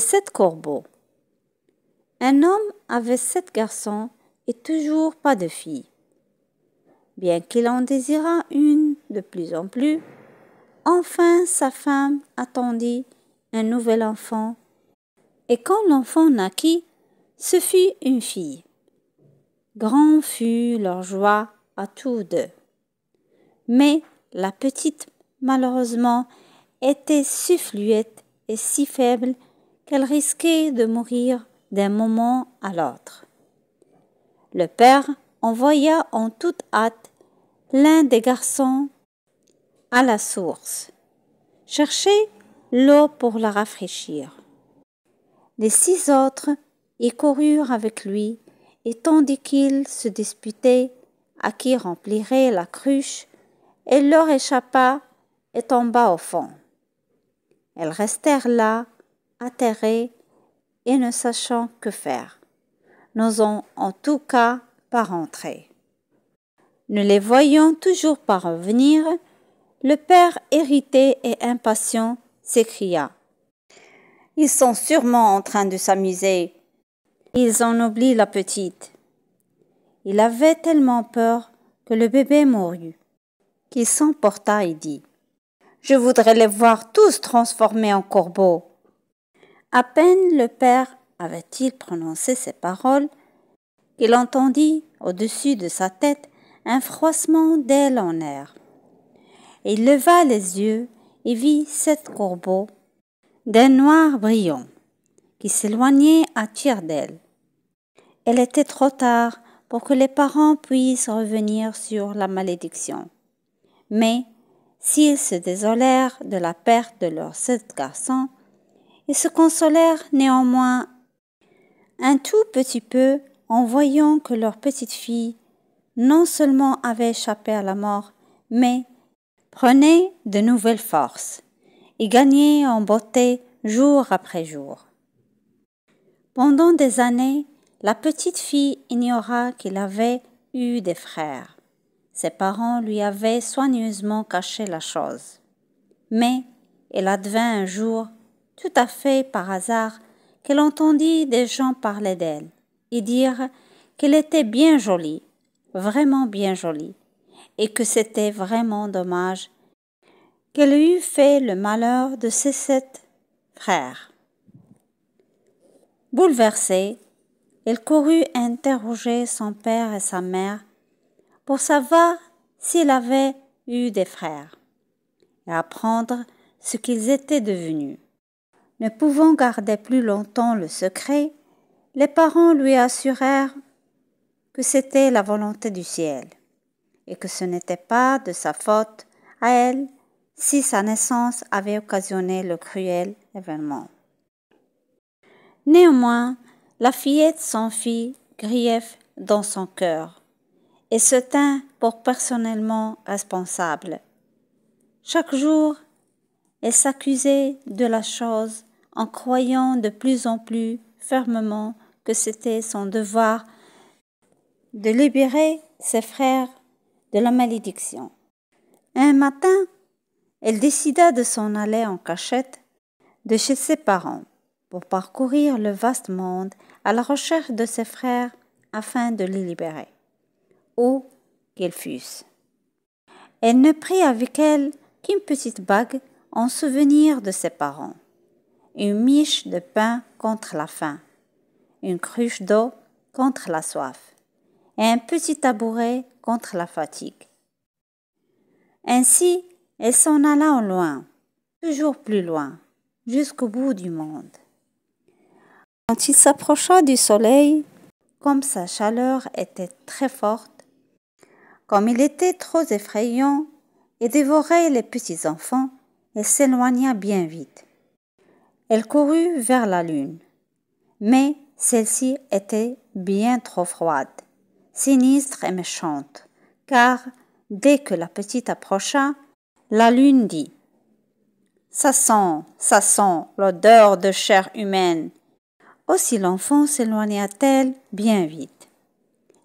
sept corbeaux. Un homme avait sept garçons et toujours pas de fille. Bien qu'il en désirât une de plus en plus, enfin sa femme attendit un nouvel enfant, et quand l'enfant naquit, ce fut une fille. Grand fut leur joie à tous deux. Mais la petite, malheureusement, était si fluette et si faible qu'elle risquait de mourir d'un moment à l'autre. Le père envoya en toute hâte l'un des garçons à la source, chercher l'eau pour la rafraîchir. Les six autres y coururent avec lui, et tandis qu'ils se disputaient à qui remplirait la cruche, elle leur échappa et tomba au fond. Elles restèrent là atterrés et ne sachant que faire. N'osant en tout cas pas rentrer. Ne les voyant toujours pas revenir, le père, irrité et impatient, s'écria. Ils sont sûrement en train de s'amuser. Ils en oublient la petite. Il avait tellement peur que le bébé mourut, qu'il s'emporta et dit Je voudrais les voir tous transformés en corbeaux. À peine le père avait-il prononcé ces paroles qu'il entendit au-dessus de sa tête un froissement d'ailes en air. Il leva les yeux et vit sept corbeaux d'un noir brillant qui s'éloignaient à tire d'elle. Elle était trop tard pour que les parents puissent revenir sur la malédiction. Mais s'ils se désolèrent de la perte de leurs sept garçons, ils se consolèrent néanmoins un tout petit peu en voyant que leur petite fille non seulement avait échappé à la mort, mais prenait de nouvelles forces et gagnait en beauté jour après jour. Pendant des années, la petite fille ignora qu'il avait eu des frères. Ses parents lui avaient soigneusement caché la chose. Mais elle advint un jour tout à fait par hasard, qu'elle entendit des gens parler d'elle et dire qu'elle était bien jolie, vraiment bien jolie, et que c'était vraiment dommage qu'elle eût fait le malheur de ses sept frères. Bouleversée, elle courut interroger son père et sa mère pour savoir s'il avait eu des frères et apprendre ce qu'ils étaient devenus ne pouvant garder plus longtemps le secret, les parents lui assurèrent que c'était la volonté du ciel et que ce n'était pas de sa faute à elle si sa naissance avait occasionné le cruel événement. Néanmoins, la fillette s'en fit grief dans son cœur et se tint pour personnellement responsable. Chaque jour, elle s'accusait de la chose en croyant de plus en plus fermement que c'était son devoir de libérer ses frères de la malédiction. Un matin, elle décida de s'en aller en cachette de chez ses parents pour parcourir le vaste monde à la recherche de ses frères afin de les libérer, où qu'ils fussent. Elle ne prit avec elle qu'une petite bague en souvenir de ses parents. Une miche de pain contre la faim, une cruche d'eau contre la soif, et un petit tabouret contre la fatigue. Ainsi, elle s'en alla au loin, toujours plus loin, jusqu'au bout du monde. Quand il s'approcha du soleil, comme sa chaleur était très forte, comme il était trop effrayant et dévorait les petits enfants, elle s'éloigna bien vite. Elle courut vers la lune, mais celle-ci était bien trop froide, sinistre et méchante, car dès que la petite approcha, la lune dit Ça sent, ça sent l'odeur de chair humaine. Aussi l'enfant s'éloigna-t-elle bien vite.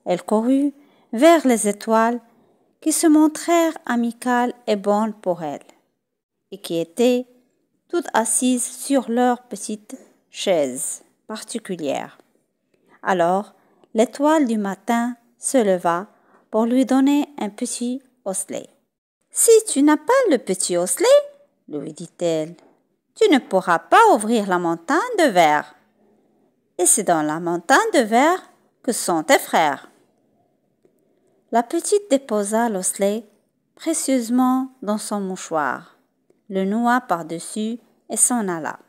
Elle courut vers les étoiles qui se montrèrent amicales et bonnes pour elle et qui étaient toutes assises sur leur petite chaise particulière. Alors, l'étoile du matin se leva pour lui donner un petit osselet. Si tu n'as pas le petit osselet, lui dit-elle, tu ne pourras pas ouvrir la montagne de verre. Et c'est dans la montagne de verre que sont tes frères. La petite déposa l'osselet précieusement dans son mouchoir le noua par-dessus et s'en alla.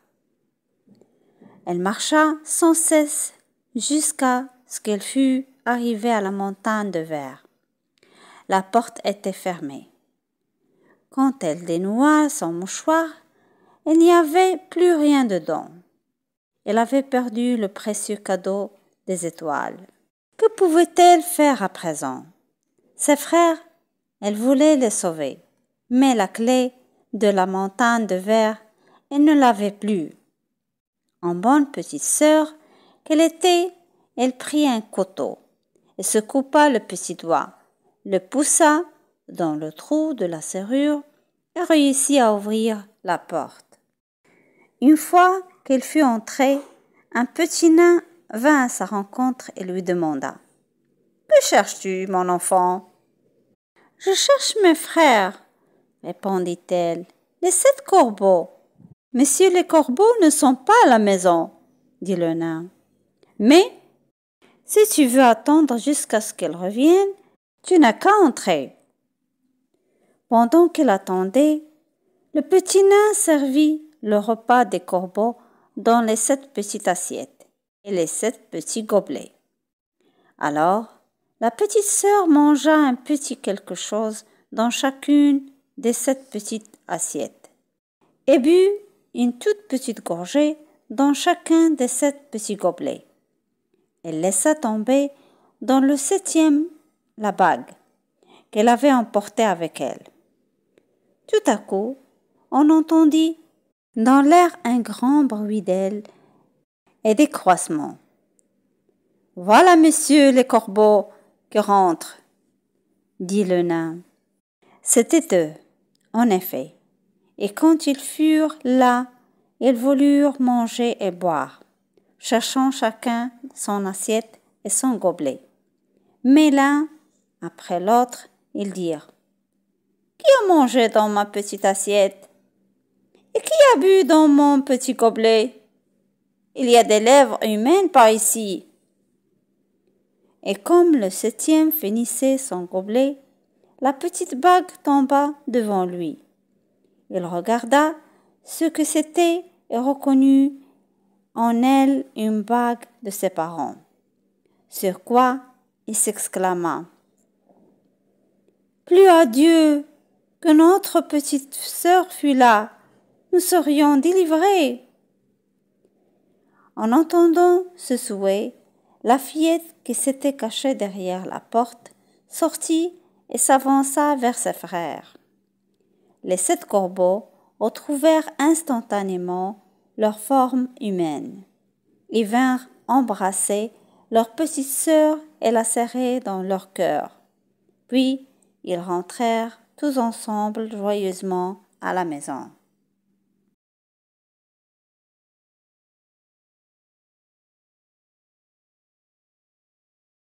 Elle marcha sans cesse jusqu'à ce qu'elle fût arrivée à la montagne de verre. La porte était fermée. Quand elle dénoua son mouchoir, il n'y avait plus rien dedans. Elle avait perdu le précieux cadeau des étoiles. Que pouvait-elle faire à présent Ses frères, elle voulait les sauver, mais la clé de la montagne de verre et ne l'avait plus. En bonne petite sœur qu'elle était, elle prit un couteau et se coupa le petit doigt, le poussa dans le trou de la serrure et réussit à ouvrir la porte. Une fois qu'elle fut entrée, un petit nain vint à sa rencontre et lui demanda Que cherches-tu, mon enfant Je cherche mes frères, répondit-elle. Les sept corbeaux. Monsieur, les corbeaux ne sont pas à la maison, dit le nain. Mais, si tu veux attendre jusqu'à ce qu'ils reviennent, tu n'as qu'à entrer. Pendant qu'elle attendait, le petit nain servit le repas des corbeaux dans les sept petites assiettes et les sept petits gobelets. Alors, la petite sœur mangea un petit quelque chose dans chacune de sept petites assiettes et bu une toute petite gorgée dans chacun des sept petits gobelets. Elle laissa tomber dans le septième la bague qu'elle avait emportée avec elle. Tout à coup, on entendit dans l'air un grand bruit d'ailes et des croissements. Voilà, monsieur, les corbeaux qui rentrent, dit le nain. C'était eux en effet. Et quand ils furent là, ils voulurent manger et boire, cherchant chacun son assiette et son gobelet. Mais l'un après l'autre, ils dirent Qui a mangé dans ma petite assiette Et qui a bu dans mon petit gobelet Il y a des lèvres humaines par ici. Et comme le septième finissait son gobelet, la petite bague tomba devant lui. Il regarda ce que c'était et reconnut en elle une bague de ses parents. Sur quoi il s'exclama. Plus à Dieu que notre petite sœur fût là, nous serions délivrés. En entendant ce souhait, la fillette qui s'était cachée derrière la porte sortit et s'avança vers ses frères. Les sept corbeaux retrouvèrent instantanément leur forme humaine Ils vinrent embrasser leur petite sœur et la serrer dans leur cœur. Puis ils rentrèrent tous ensemble joyeusement à la maison.